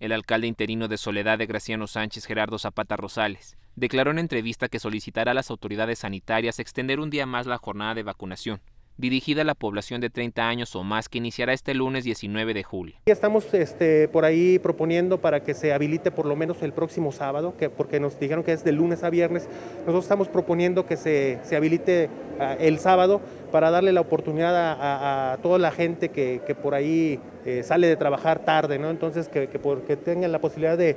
El alcalde interino de Soledad de Graciano Sánchez Gerardo Zapata Rosales declaró en entrevista que solicitará a las autoridades sanitarias extender un día más la jornada de vacunación, dirigida a la población de 30 años o más que iniciará este lunes 19 de julio. Estamos este, por ahí proponiendo para que se habilite por lo menos el próximo sábado, que, porque nos dijeron que es de lunes a viernes. Nosotros estamos proponiendo que se, habilite ah, el sábado para darle la oportunidad a, toda la gente que, por ahí eh, sale de trabajar tarde, ¿no? entonces que, que, tengan la posibilidad de,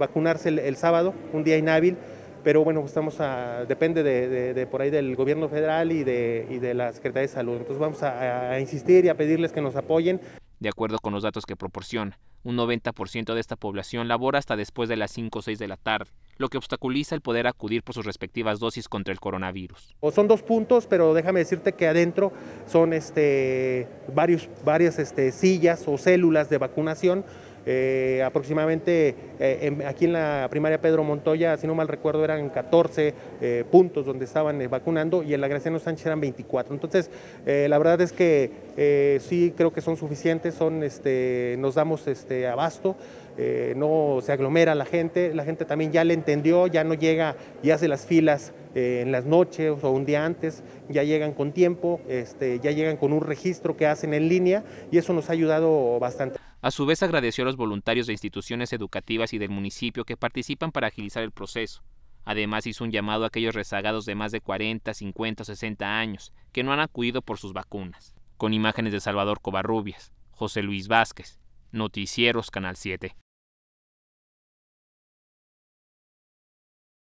vacunarse el, el sábado, un día inhábil pero bueno, estamos a, depende de, por ahí del gobierno federal y de, la Secretaría de Salud. Entonces vamos a, insistir y a pedirles que nos apoyen. De acuerdo con los datos que proporciona, un 90% de esta población labora hasta después de las 5 o 6 de la tarde, lo que obstaculiza el poder acudir por sus respectivas dosis contra el coronavirus. son dos puntos, pero déjame decirte que adentro son este, varios, varias este, sillas o células de vacunación eh, aproximadamente eh, aquí en la primaria Pedro Montoya, si no mal recuerdo, eran 14 eh, puntos donde estaban vacunando y en la Graciano Sánchez eran 24. Entonces, la verdad es que sí creo que son suficientes, son, este, nos damos este, abasto. no se aglomera la gente, la gente también ya le entendió, ya no llega y hace las filas eh, en las noches o un día antes, ya llegan con tiempo, este, ya llegan con un registro que hacen en línea y eso nos ha ayudado bastante. A su vez agradeció a los voluntarios de instituciones educativas y del municipio que participan para agilizar el proceso. Además hizo un llamado a aquellos rezagados de más de 40, 50 60 años que no han acudido por sus vacunas. Con imágenes de Salvador Covarrubias, José Luis Vázquez, Noticieros Canal 7.